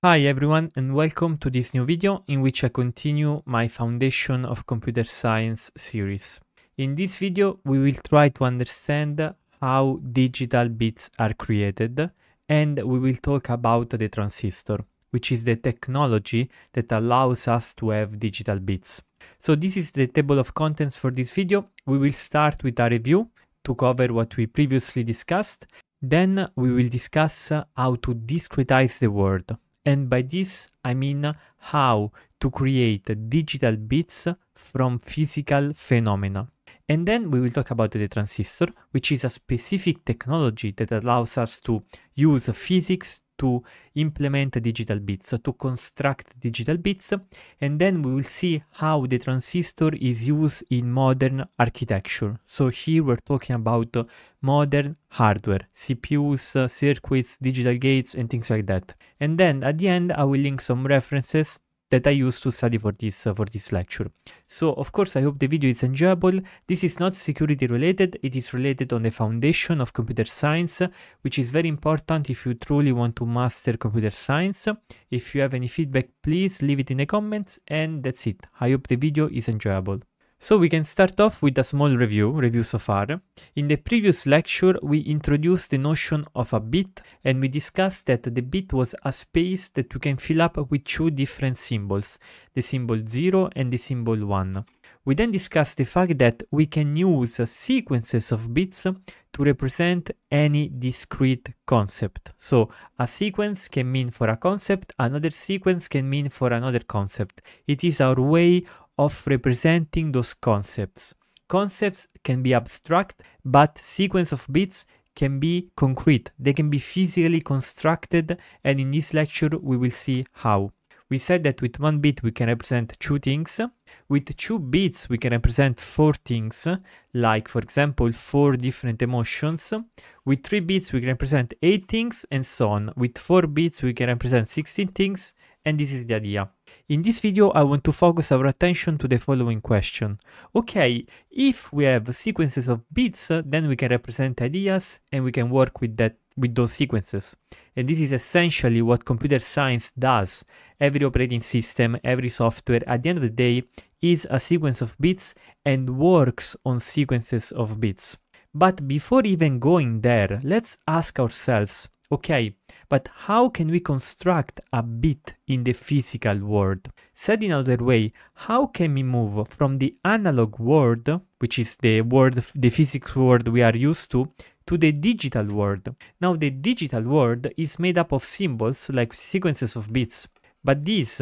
Hi everyone and welcome to this new video in which I continue my Foundation of Computer Science series. In this video we will try to understand how digital bits are created and we will talk about the transistor, which is the technology that allows us to have digital bits. So this is the table of contents for this video. We will start with a review to cover what we previously discussed. Then we will discuss how to discretize the word and by this I mean how to create digital bits from physical phenomena. And then we will talk about the transistor, which is a specific technology that allows us to use physics to implement digital bits, to construct digital bits, and then we will see how the transistor is used in modern architecture. So here we're talking about modern hardware, CPUs, uh, circuits, digital gates, and things like that. And then at the end, I will link some references that I used to study for this uh, for this lecture. So of course I hope the video is enjoyable. This is not security related, it is related on the foundation of computer science, which is very important if you truly want to master computer science. If you have any feedback, please leave it in the comments and that's it. I hope the video is enjoyable. So we can start off with a small review, review so far. In the previous lecture we introduced the notion of a bit and we discussed that the bit was a space that we can fill up with two different symbols, the symbol 0 and the symbol 1. We then discussed the fact that we can use sequences of bits to represent any discrete concept. So a sequence can mean for a concept, another sequence can mean for another concept. It is our way of representing those concepts. Concepts can be abstract, but sequence of bits can be concrete. They can be physically constructed, and in this lecture we will see how. We said that with one bit we can represent two things. With two bits we can represent four things, like for example four different emotions. With three bits we can represent eight things and so on. With four bits we can represent 16 things, and this is the idea. In this video, I want to focus our attention to the following question. Okay, if we have sequences of bits, uh, then we can represent ideas and we can work with that with those sequences. And this is essentially what computer science does. Every operating system, every software, at the end of the day, is a sequence of bits and works on sequences of bits. But before even going there, let's ask ourselves, okay, but how can we construct a bit in the physical world? Said in another way, how can we move from the analog world, which is the world, the physics world we are used to, to the digital world? Now, the digital world is made up of symbols like sequences of bits, but these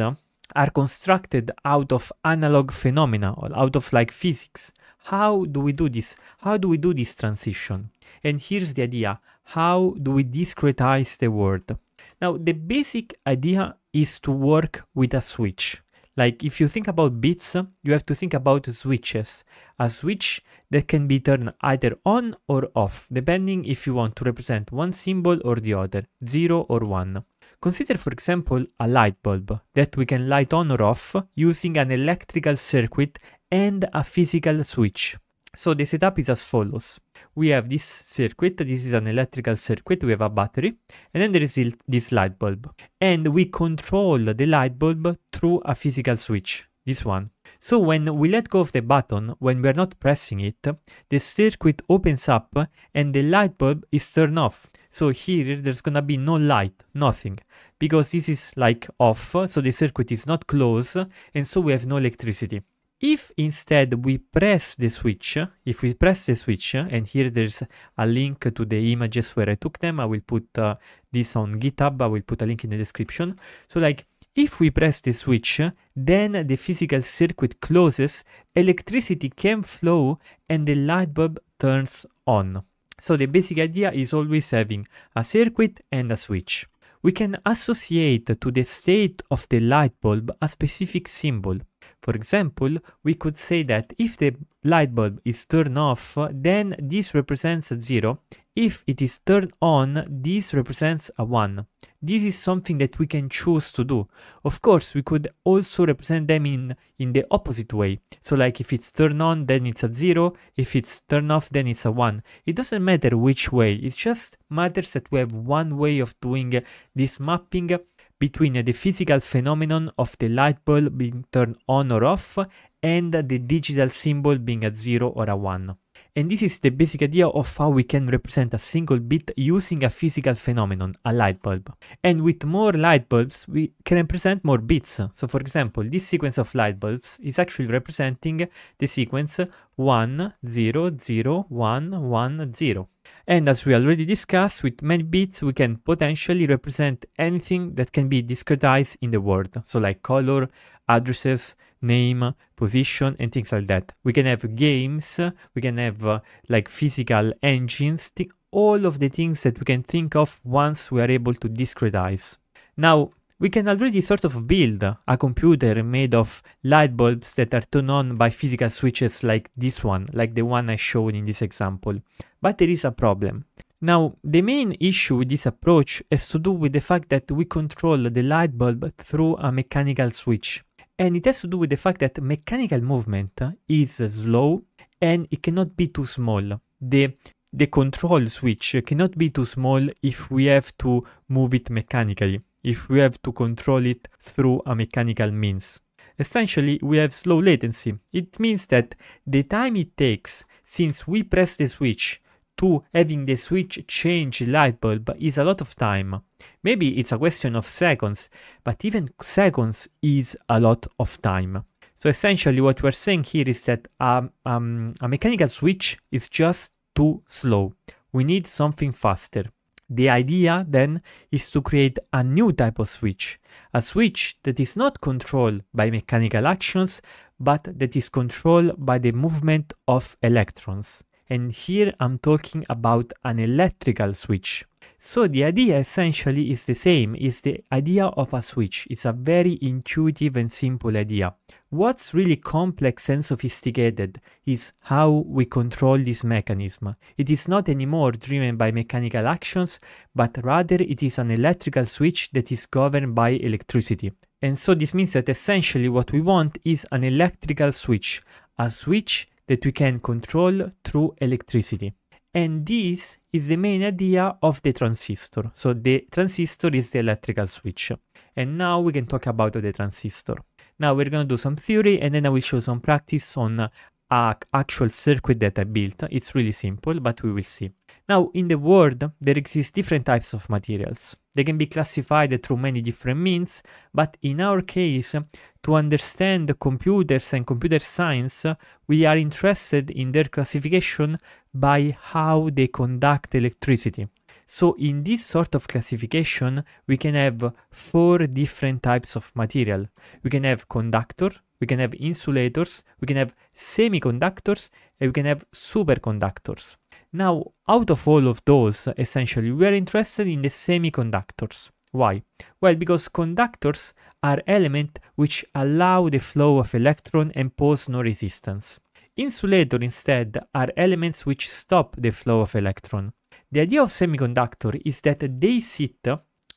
are constructed out of analog phenomena or out of like physics. How do we do this? How do we do this transition? And here's the idea. How do we discretize the world? Now, the basic idea is to work with a switch. Like if you think about bits, you have to think about switches. A switch that can be turned either on or off, depending if you want to represent one symbol or the other, zero or one. Consider, for example, a light bulb that we can light on or off using an electrical circuit and a physical switch. So the setup is as follows. We have this circuit, this is an electrical circuit, we have a battery, and then there is this light bulb. And we control the light bulb through a physical switch this one. So when we let go of the button, when we're not pressing it, the circuit opens up and the light bulb is turned off. So here there's gonna be no light, nothing, because this is like off, so the circuit is not closed and so we have no electricity. If instead we press the switch, if we press the switch, and here there's a link to the images where I took them, I will put uh, this on GitHub, I will put a link in the description. So like if we press the switch, then the physical circuit closes, electricity can flow, and the light bulb turns on. So the basic idea is always having a circuit and a switch. We can associate to the state of the light bulb a specific symbol. For example, we could say that if the light bulb is turned off, then this represents a 0. If it is turned on, this represents a 1. This is something that we can choose to do. Of course, we could also represent them in, in the opposite way. So like if it's turned on, then it's a zero. If it's turned off, then it's a one. It doesn't matter which way. It just matters that we have one way of doing this mapping between the physical phenomenon of the light bulb being turned on or off and the digital symbol being a zero or a one and this is the basic idea of how we can represent a single bit using a physical phenomenon, a light bulb. And with more light bulbs, we can represent more bits. So for example, this sequence of light bulbs is actually representing the sequence 1, 0, 0, 1, 1, 0. And as we already discussed, with many bits we can potentially represent anything that can be discretized in the world. So like color, addresses, name, position, and things like that. We can have games, we can have uh, like physical engines, all of the things that we can think of once we are able to discretize. Now, we can already sort of build a computer made of light bulbs that are turned on by physical switches like this one, like the one I showed in this example but there is a problem. Now, the main issue with this approach has to do with the fact that we control the light bulb through a mechanical switch. And it has to do with the fact that mechanical movement is slow and it cannot be too small. The, the control switch cannot be too small if we have to move it mechanically, if we have to control it through a mechanical means. Essentially, we have slow latency. It means that the time it takes since we press the switch to having the switch change light bulb is a lot of time. Maybe it's a question of seconds, but even seconds is a lot of time. So essentially what we're saying here is that um, um, a mechanical switch is just too slow. We need something faster. The idea then is to create a new type of switch, a switch that is not controlled by mechanical actions, but that is controlled by the movement of electrons and here I'm talking about an electrical switch. So the idea essentially is the same, is the idea of a switch. It's a very intuitive and simple idea. What's really complex and sophisticated is how we control this mechanism. It is not anymore driven by mechanical actions, but rather it is an electrical switch that is governed by electricity. And so this means that essentially what we want is an electrical switch, a switch that we can control through electricity. And this is the main idea of the transistor. So the transistor is the electrical switch. And now we can talk about the transistor. Now we're going to do some theory and then I will show some practice on a uh, actual circuit that I built. It's really simple, but we will see. Now, in the world, there exist different types of materials. They can be classified through many different means, but in our case, to understand computers and computer science, we are interested in their classification by how they conduct electricity. So in this sort of classification, we can have four different types of material. We can have conductor, we can have insulators, we can have semiconductors, and we can have superconductors. Now, out of all of those, essentially, we are interested in the semiconductors. Why? Well, because conductors are elements which allow the flow of electron and pose no resistance. Insulator instead are elements which stop the flow of electron. The idea of semiconductor is that they sit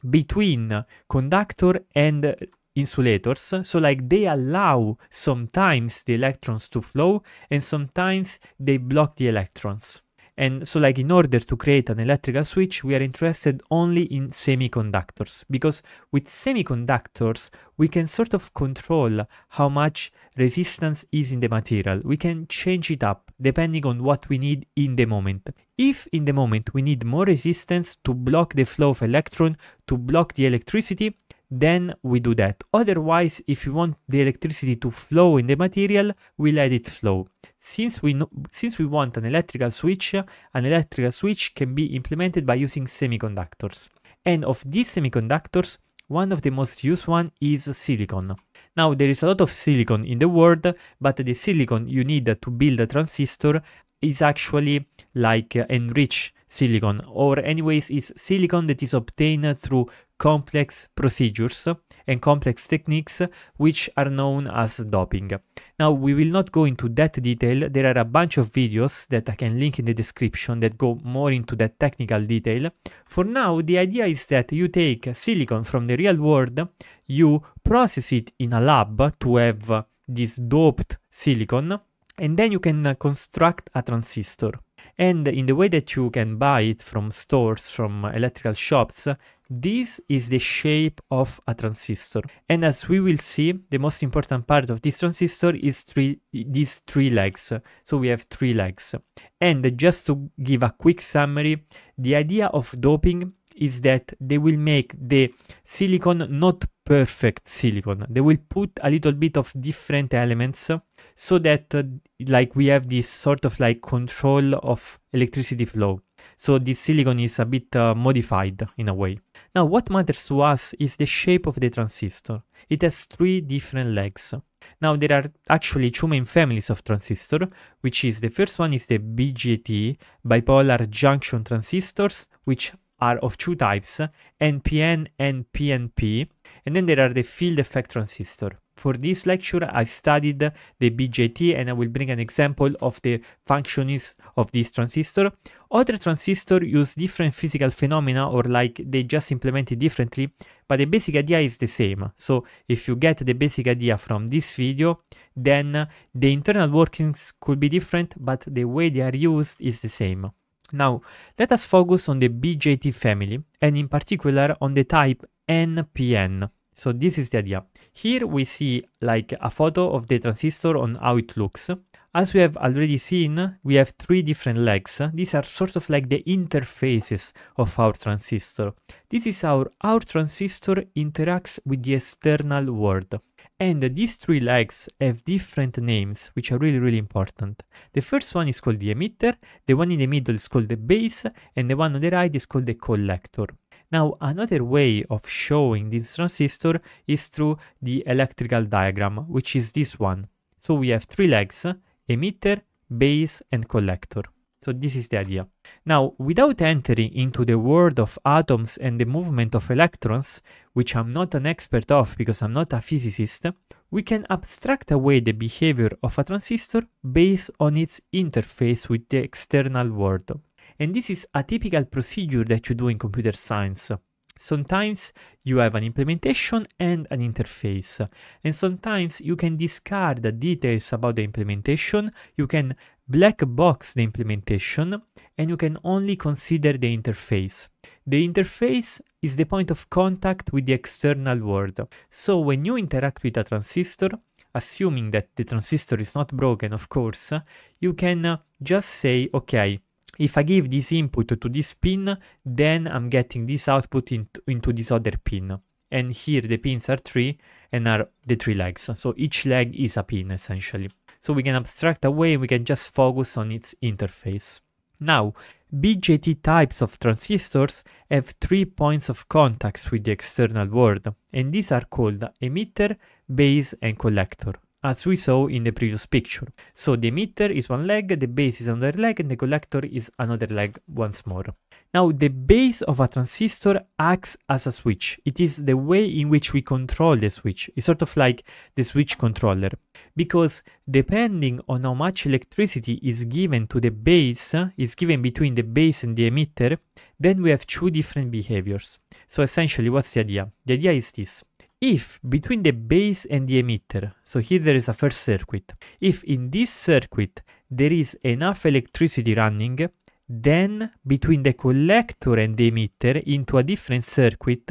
between conductor and insulators, so like they allow sometimes the electrons to flow and sometimes they block the electrons. And so like in order to create an electrical switch, we are interested only in semiconductors because with semiconductors, we can sort of control how much resistance is in the material. We can change it up depending on what we need in the moment. If in the moment we need more resistance to block the flow of electron, to block the electricity, then we do that. Otherwise, if we want the electricity to flow in the material, we let it flow. Since we, since we want an electrical switch, an electrical switch can be implemented by using semiconductors. And of these semiconductors, one of the most used one is silicon. Now there is a lot of silicon in the world, but the silicon you need to build a transistor is actually like enriched silicon or anyways is silicon that is obtained through complex procedures and complex techniques which are known as doping. Now, we will not go into that detail, there are a bunch of videos that I can link in the description that go more into that technical detail. For now, the idea is that you take silicon from the real world, you process it in a lab to have this doped silicon, and then you can construct a transistor and in the way that you can buy it from stores, from electrical shops, this is the shape of a transistor. And as we will see, the most important part of this transistor is three, these three legs. So we have three legs. And just to give a quick summary, the idea of doping is that they will make the silicon not perfect silicon. They will put a little bit of different elements so that uh, like we have this sort of like control of electricity flow. So this silicon is a bit uh, modified in a way. Now what matters to us is the shape of the transistor. It has three different legs. Now there are actually two main families of transistor, which is the first one is the BJT, bipolar junction transistors, which are of two types, NPN and PNP, and then there are the field effect transistor. For this lecture, I've studied the BJT and I will bring an example of the functions of this transistor. Other transistors use different physical phenomena or like they just implement it differently, but the basic idea is the same. So if you get the basic idea from this video, then the internal workings could be different, but the way they are used is the same. Now, let us focus on the BJT family and in particular on the type NPN. So this is the idea. Here we see like a photo of the transistor on how it looks. As we have already seen, we have three different legs. These are sort of like the interfaces of our transistor. This is how our transistor interacts with the external world. And these three legs have different names, which are really, really important. The first one is called the emitter, the one in the middle is called the base, and the one on the right is called the collector. Now, another way of showing this transistor is through the electrical diagram, which is this one. So we have three legs, emitter, base, and collector. So this is the idea. Now, without entering into the world of atoms and the movement of electrons, which I'm not an expert of because I'm not a physicist, we can abstract away the behavior of a transistor based on its interface with the external world. And this is a typical procedure that you do in computer science. Sometimes you have an implementation and an interface, and sometimes you can discard the details about the implementation, you can black box the implementation and you can only consider the interface. The interface is the point of contact with the external world. So when you interact with a transistor, assuming that the transistor is not broken, of course, you can uh, just say, okay, if I give this input to this pin, then I'm getting this output into, into this other pin. And here the pins are three and are the three legs. So each leg is a pin essentially. So we can abstract away and we can just focus on its interface. Now, BJT types of transistors have three points of contacts with the external world, and these are called emitter, base, and collector as we saw in the previous picture. So the emitter is one leg, the base is another leg, and the collector is another leg once more. Now the base of a transistor acts as a switch. It is the way in which we control the switch. It's sort of like the switch controller. Because depending on how much electricity is given to the base, eh, is given between the base and the emitter, then we have two different behaviors. So essentially what's the idea? The idea is this if between the base and the emitter, so here there is a first circuit, if in this circuit there is enough electricity running, then between the collector and the emitter into a different circuit,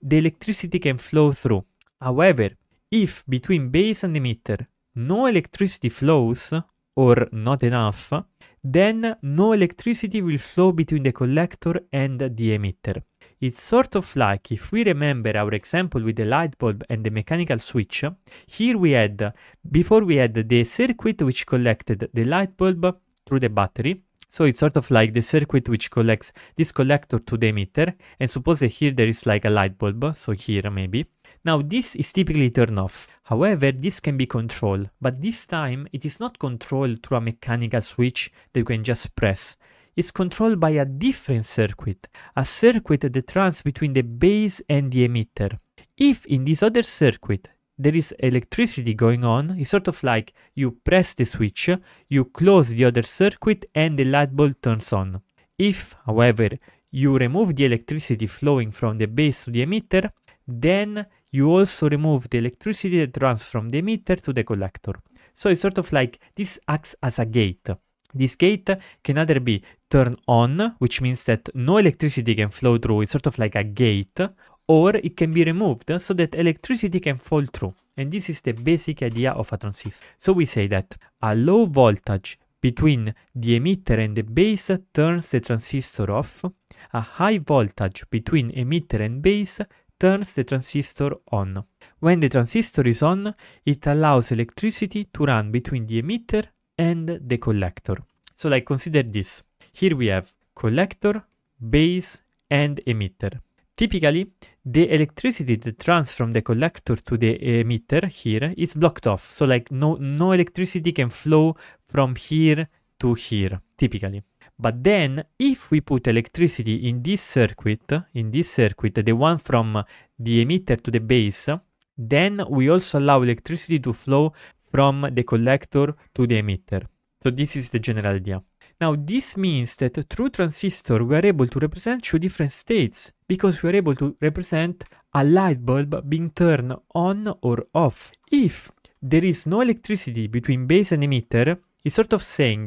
the electricity can flow through. However, if between base and emitter no electricity flows, or not enough, then no electricity will flow between the collector and the emitter. It's sort of like if we remember our example with the light bulb and the mechanical switch, here we had, before we had the circuit which collected the light bulb through the battery, so it's sort of like the circuit which collects this collector to the emitter, and suppose here there is like a light bulb, so here maybe. Now this is typically turned off, however this can be controlled, but this time it is not controlled through a mechanical switch that you can just press, is controlled by a different circuit, a circuit that runs between the base and the emitter. If in this other circuit there is electricity going on, it's sort of like you press the switch, you close the other circuit and the light bulb turns on. If, however, you remove the electricity flowing from the base to the emitter, then you also remove the electricity that runs from the emitter to the collector. So it's sort of like this acts as a gate this gate can either be turned on, which means that no electricity can flow through, it's sort of like a gate, or it can be removed so that electricity can fall through. And this is the basic idea of a transistor. So we say that a low voltage between the emitter and the base turns the transistor off, a high voltage between emitter and base turns the transistor on. When the transistor is on, it allows electricity to run between the emitter and the collector. So like consider this. Here we have collector, base and emitter. Typically, the electricity that runs from the collector to the emitter here is blocked off. So like no, no electricity can flow from here to here, typically. But then if we put electricity in this circuit, in this circuit, the one from the emitter to the base, then we also allow electricity to flow from the collector to the emitter. So this is the general idea. Now this means that through transistor we are able to represent two different states because we are able to represent a light bulb being turned on or off. If there is no electricity between base and emitter, it's sort of saying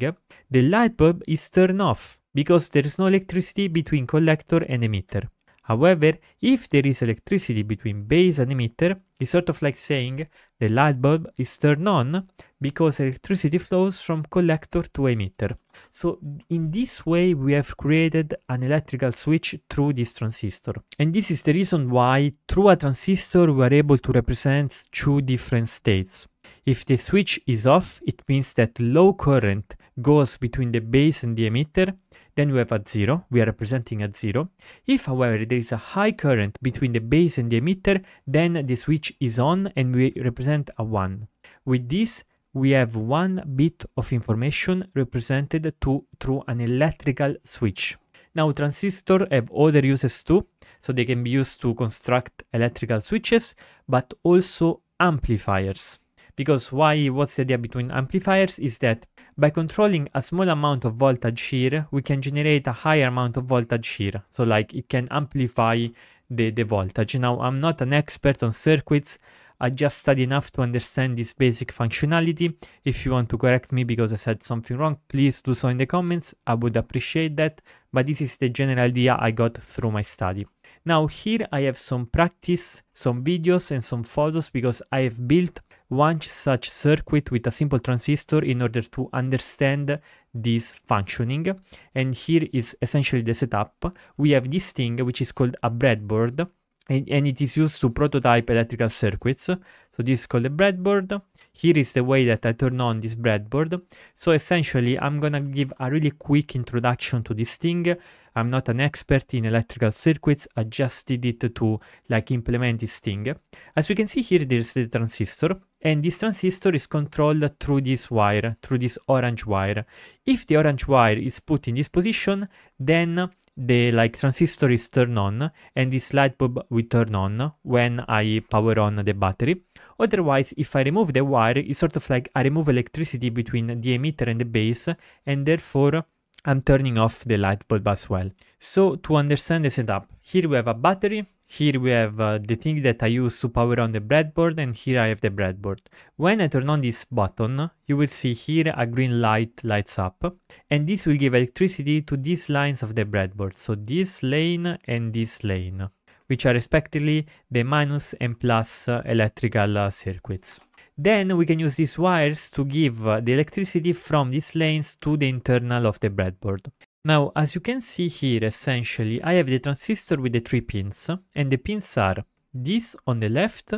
the light bulb is turned off because there is no electricity between collector and emitter. However, if there is electricity between base and emitter, it's sort of like saying the light bulb is turned on because electricity flows from collector to emitter. So in this way we have created an electrical switch through this transistor. And this is the reason why through a transistor we are able to represent two different states. If the switch is off, it means that low current goes between the base and the emitter, then we have at 0, we are representing at 0. If, however, there is a high current between the base and the emitter, then the switch is on and we represent a 1. With this, we have one bit of information represented to, through an electrical switch. Now transistors have other uses too, so they can be used to construct electrical switches, but also amplifiers. Because why, what's the idea between amplifiers is that by controlling a small amount of voltage here, we can generate a higher amount of voltage here. So like it can amplify the, the voltage. Now I'm not an expert on circuits, I just study enough to understand this basic functionality. If you want to correct me because I said something wrong, please do so in the comments. I would appreciate that. But this is the general idea I got through my study. Now here I have some practice, some videos and some photos because I have built one such circuit with a simple transistor in order to understand this functioning. And here is essentially the setup. We have this thing which is called a breadboard and, and it is used to prototype electrical circuits. So this is called a breadboard. Here is the way that I turn on this breadboard. So essentially, I'm gonna give a really quick introduction to this thing. I'm not an expert in electrical circuits, I just did it to like implement this thing. As you can see here, there's the transistor, and this transistor is controlled through this wire, through this orange wire. If the orange wire is put in this position, then the like transistor is turned on and this light bulb will turn on when I power on the battery. Otherwise, if I remove the wire, it's sort of like I remove electricity between the emitter and the base, and therefore I'm turning off the light bulb as well. So to understand the setup, here we have a battery, here we have uh, the thing that I use to power on the breadboard and here I have the breadboard. When I turn on this button, you will see here a green light lights up and this will give electricity to these lines of the breadboard, so this lane and this lane which are respectively the minus and plus electrical circuits. Then we can use these wires to give the electricity from these lanes to the internal of the breadboard. Now, as you can see here, essentially, I have the transistor with the three pins, and the pins are this on the left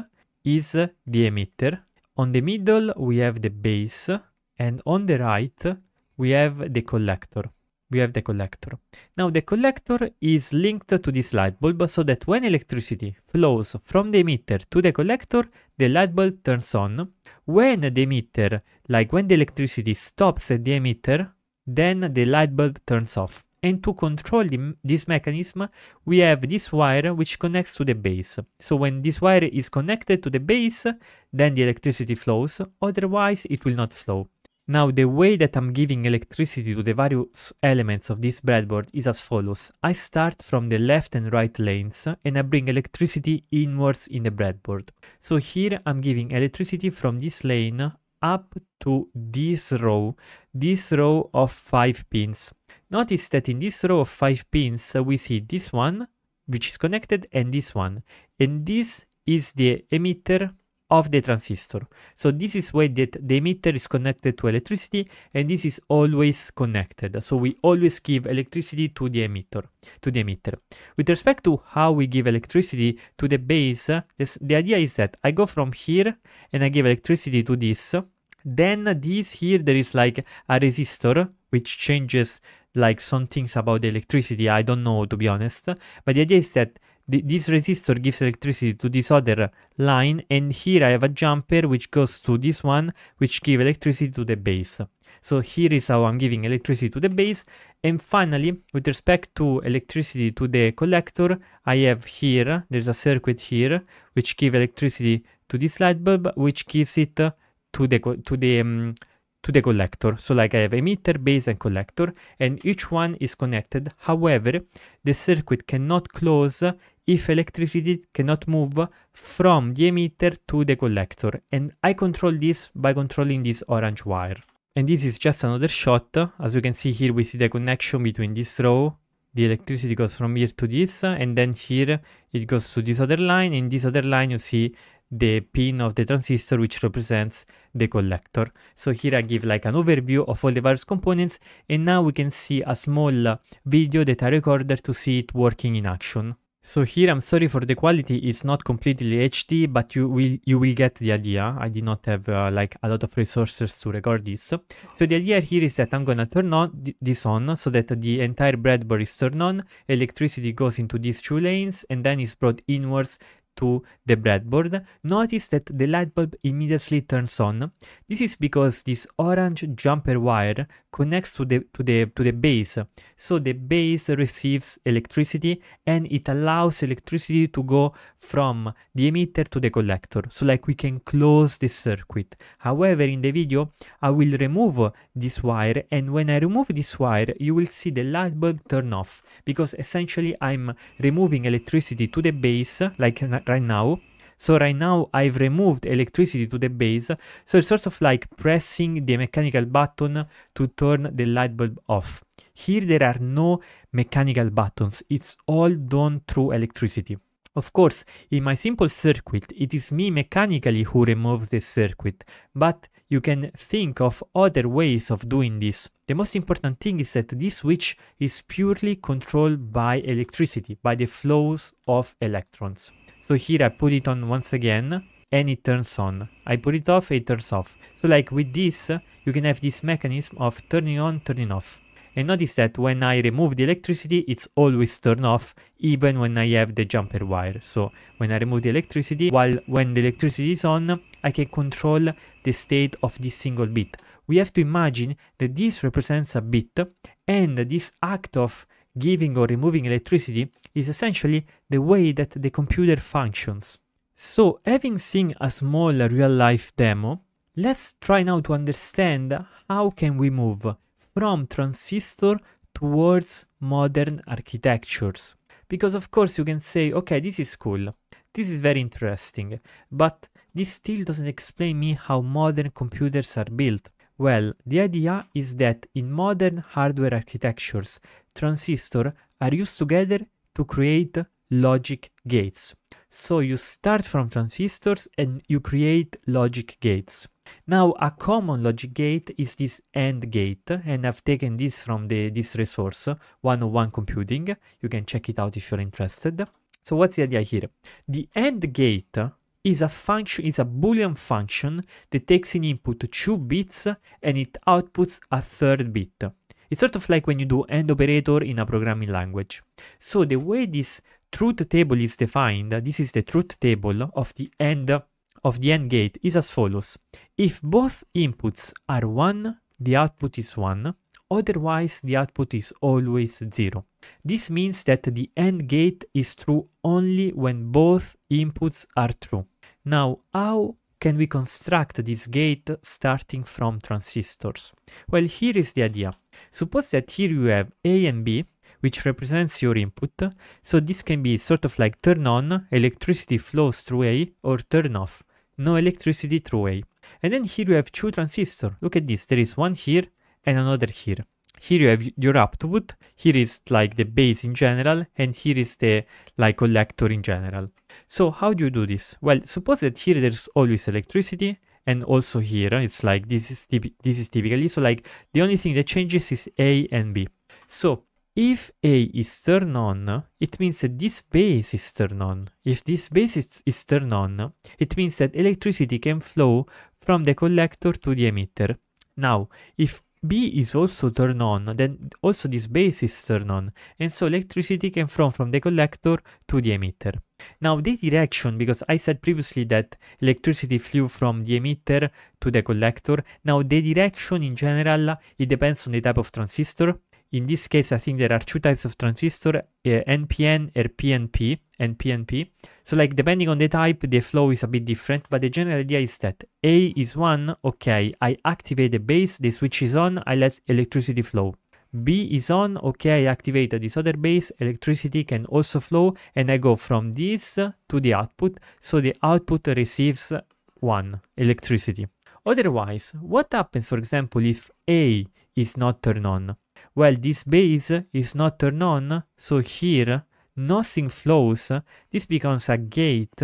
is the emitter, on the middle we have the base, and on the right we have the collector we have the collector. Now the collector is linked to this light bulb so that when electricity flows from the emitter to the collector, the light bulb turns on. When the emitter, like when the electricity stops at the emitter, then the light bulb turns off. And to control the, this mechanism, we have this wire which connects to the base. So when this wire is connected to the base, then the electricity flows, otherwise it will not flow. Now the way that I'm giving electricity to the various elements of this breadboard is as follows. I start from the left and right lanes uh, and I bring electricity inwards in the breadboard. So here I'm giving electricity from this lane up to this row, this row of 5 pins. Notice that in this row of 5 pins uh, we see this one which is connected and this one and this is the emitter of the transistor. So this is where that the emitter is connected to electricity and this is always connected. So we always give electricity to the emitter, to the emitter. With respect to how we give electricity to the base, this, the idea is that I go from here and I give electricity to this. Then this here there is like a resistor which changes like some things about the electricity. I don't know to be honest, but the idea is that this resistor gives electricity to this other line and here I have a jumper which goes to this one which give electricity to the base. So here is how I'm giving electricity to the base and finally with respect to electricity to the collector I have here there's a circuit here which give electricity to this light bulb which gives it to the to the um, to the collector. So like I have emitter, base and collector and each one is connected. However, the circuit cannot close if electricity cannot move from the emitter to the collector and I control this by controlling this orange wire. And this is just another shot, as you can see here we see the connection between this row, the electricity goes from here to this and then here it goes to this other line in this other line you see the pin of the transistor which represents the collector. So here I give like an overview of all the various components and now we can see a small video that I recorded to see it working in action. So here I'm sorry for the quality, it's not completely HD, but you will you will get the idea. I did not have uh, like a lot of resources to record this. So the idea here is that I'm gonna turn on th this on so that the entire breadboard is turned on, electricity goes into these two lanes and then is brought inwards to the breadboard, notice that the light bulb immediately turns on. This is because this orange jumper wire connects to the to the to the base so the base receives electricity and it allows electricity to go from the emitter to the collector so like we can close the circuit however in the video i will remove this wire and when i remove this wire you will see the light bulb turn off because essentially i'm removing electricity to the base like right now so right now I've removed electricity to the base, so it's sort of like pressing the mechanical button to turn the light bulb off. Here there are no mechanical buttons, it's all done through electricity. Of course, in my simple circuit, it is me mechanically who removes the circuit, but you can think of other ways of doing this. The most important thing is that this switch is purely controlled by electricity, by the flows of electrons. So here I put it on once again and it turns on. I put it off, it turns off. So like with this, you can have this mechanism of turning on, turning off and notice that when I remove the electricity it's always turned off even when I have the jumper wire so when I remove the electricity while when the electricity is on I can control the state of this single bit we have to imagine that this represents a bit and this act of giving or removing electricity is essentially the way that the computer functions. So having seen a small real-life demo, let's try now to understand how can we move from transistor towards modern architectures. Because of course you can say, okay, this is cool, this is very interesting, but this still doesn't explain me how modern computers are built. Well, the idea is that in modern hardware architectures, transistors are used together to create logic gates. So you start from transistors and you create logic gates. Now a common logic gate is this AND gate and I've taken this from the, this resource, 101 computing. You can check it out if you're interested. So what's the idea here? The AND gate is a function is a boolean function that takes in input two bits and it outputs a third bit. It's sort of like when you do AND operator in a programming language. So the way this truth table is defined, this is the truth table of the end of the end gate is as follows. If both inputs are 1, the output is 1, otherwise the output is always 0. This means that the end gate is true only when both inputs are true. Now, how can we construct this gate starting from transistors? Well, here is the idea. Suppose that here you have A and B, which represents your input. So this can be sort of like turn on, electricity flows through A, or turn off, no electricity through A. And then here you have two transistors. Look at this, there is one here and another here. Here you have your output, here is like the base in general, and here is the like collector in general. So how do you do this? Well, suppose that here there's always electricity, and also here uh, it's like this is this is typically so like the only thing that changes is A and B. So if A is turned on, it means that this base is turned on. If this base is, is, turned on, it means that electricity can flow from the collector to the emitter. Now, if B is also turned on, then also this base is turned on, and so electricity can flow from the collector to the emitter. Now the direction, because I said previously that electricity flew from the emitter to the collector, now the direction in general, it depends on the type of transistor, in this case, I think there are two types of transistor, uh, NPN or PNP, NPNP. So like depending on the type, the flow is a bit different, but the general idea is that A is 1, okay, I activate the base, the switch is on, I let electricity flow. B is on, okay, I activate this other base, electricity can also flow, and I go from this to the output, so the output receives 1, electricity. Otherwise, what happens, for example, if A is not turned on? Well, this base is not turned on, so here nothing flows. This becomes a gate.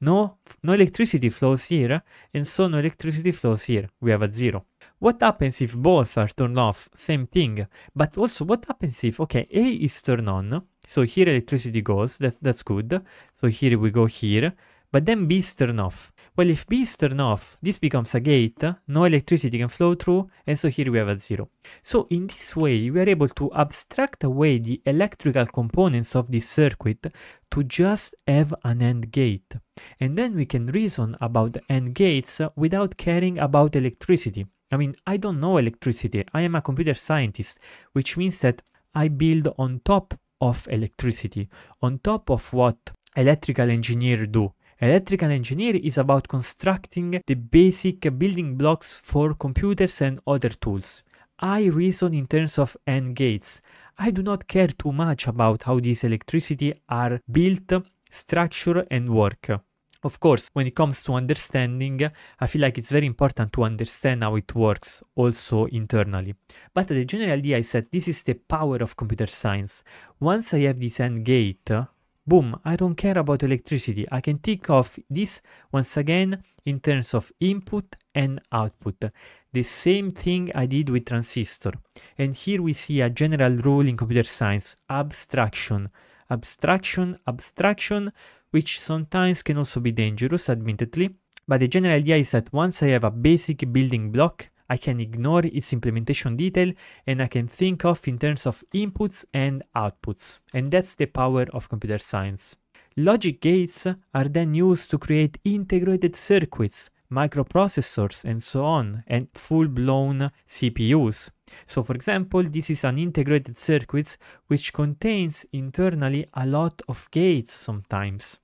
No, no electricity flows here, and so no electricity flows here. We have a zero. What happens if both are turned off? Same thing. But also, what happens if, okay, A is turned on, so here electricity goes, that's, that's good. So here we go here, but then B is turned off. Well, if B is turned off, this becomes a gate, no electricity can flow through, and so here we have a zero. So in this way, we are able to abstract away the electrical components of this circuit to just have an AND gate. And then we can reason about AND gates without caring about electricity. I mean, I don't know electricity, I am a computer scientist, which means that I build on top of electricity, on top of what electrical engineers do. Electrical engineer is about constructing the basic building blocks for computers and other tools. I reason in terms of AND gates. I do not care too much about how these electricity are built, structure and work. Of course, when it comes to understanding, I feel like it's very important to understand how it works also internally. But the general idea is that this is the power of computer science. Once I have this AND gate, boom, I don't care about electricity. I can tick off this once again in terms of input and output. The same thing I did with transistor. And here we see a general rule in computer science, abstraction. Abstraction, abstraction, which sometimes can also be dangerous, admittedly. But the general idea is that once I have a basic building block, I can ignore its implementation detail and I can think of in terms of inputs and outputs. And that's the power of computer science. Logic gates are then used to create integrated circuits, microprocessors and so on, and full-blown CPUs. So for example, this is an integrated circuit which contains internally a lot of gates sometimes.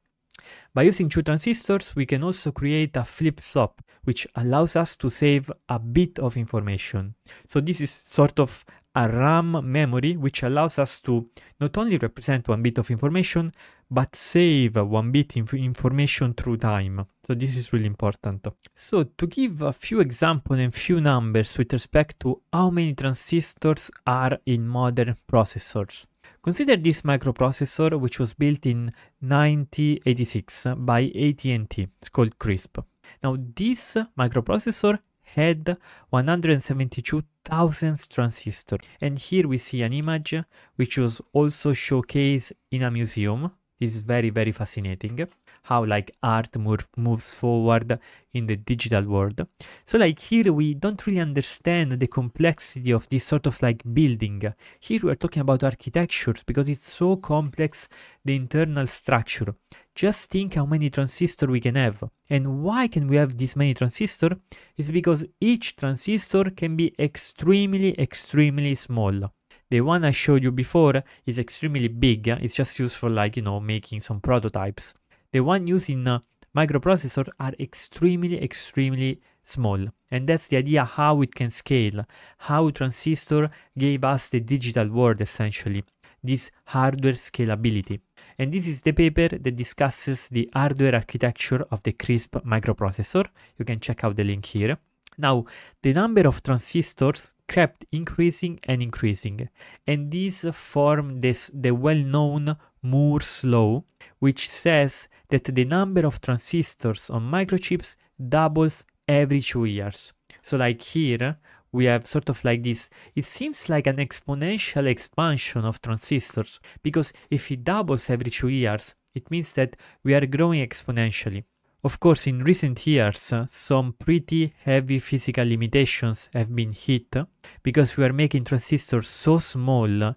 By using two transistors, we can also create a flip-flop, which allows us to save a bit of information. So this is sort of a RAM memory, which allows us to not only represent one bit of information, but save one bit of information through time. So this is really important. So to give a few examples and few numbers with respect to how many transistors are in modern processors. Consider this microprocessor which was built in 1986 by AT&T, it's called CRISP. Now this microprocessor had 172,000 transistors and here we see an image which was also showcased in a museum. This is very very fascinating how like art move, moves forward in the digital world. So like here we don't really understand the complexity of this sort of like building. Here we are talking about architectures because it's so complex the internal structure. Just think how many transistors we can have. And why can we have this many transistors? Is because each transistor can be extremely extremely small. The one I showed you before is extremely big, it's just used for like, you know, making some prototypes the one used in uh, microprocessor are extremely, extremely small. And that's the idea how it can scale, how transistor gave us the digital world essentially, this hardware scalability. And this is the paper that discusses the hardware architecture of the CRISP microprocessor. You can check out the link here. Now, the number of transistors kept increasing and increasing, and these form this, the well-known Moore's law, which says that the number of transistors on microchips doubles every two years. So like here, we have sort of like this, it seems like an exponential expansion of transistors, because if it doubles every two years, it means that we are growing exponentially. Of course, in recent years, uh, some pretty heavy physical limitations have been hit uh, because we are making transistors so small uh,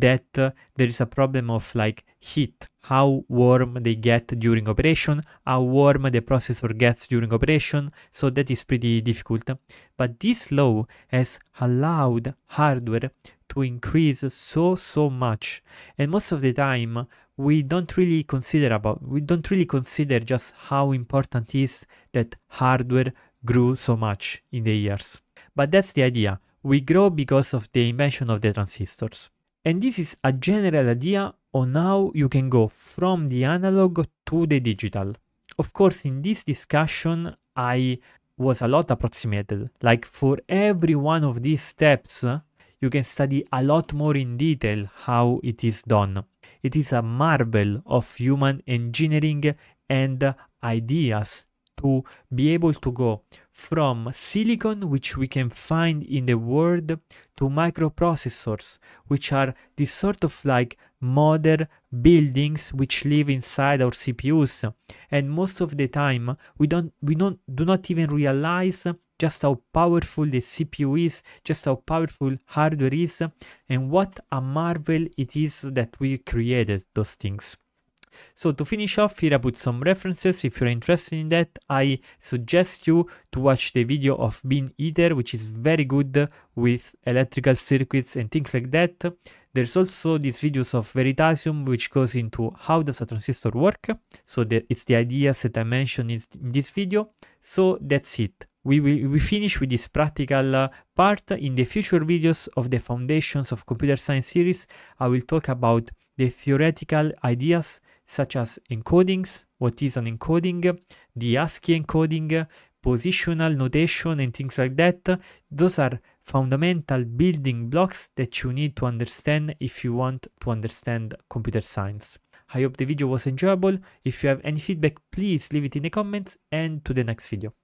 that uh, there is a problem of like heat, how warm they get during operation, how warm the processor gets during operation, so that is pretty difficult. But this law has allowed hardware to increase so so much and most of the time we don't really consider about we don't really consider just how important is that hardware grew so much in the years but that's the idea we grow because of the invention of the transistors and this is a general idea on how you can go from the analog to the digital. Of course, in this discussion, I was a lot approximated. Like for every one of these steps, you can study a lot more in detail how it is done. It is a marvel of human engineering and ideas to be able to go from silicon, which we can find in the world, to microprocessors, which are this sort of like modern buildings which live inside our CPUs. And most of the time, we don't we don't do not even realize just how powerful the CPU is, just how powerful hardware is, and what a marvel it is that we created those things. So to finish off, here I put some references. If you're interested in that, I suggest you to watch the video of Bean Eater, which is very good with electrical circuits and things like that. There's also these videos of Veritasium, which goes into how does a transistor work. So the, it's the ideas that I mentioned in, in this video. So that's it. We, will, we finish with this practical uh, part. In the future videos of the Foundations of Computer Science series, I will talk about the theoretical ideas such as encodings, what is an encoding, the ASCII encoding, positional notation and things like that. Those are fundamental building blocks that you need to understand if you want to understand computer science. I hope the video was enjoyable. If you have any feedback, please leave it in the comments and to the next video.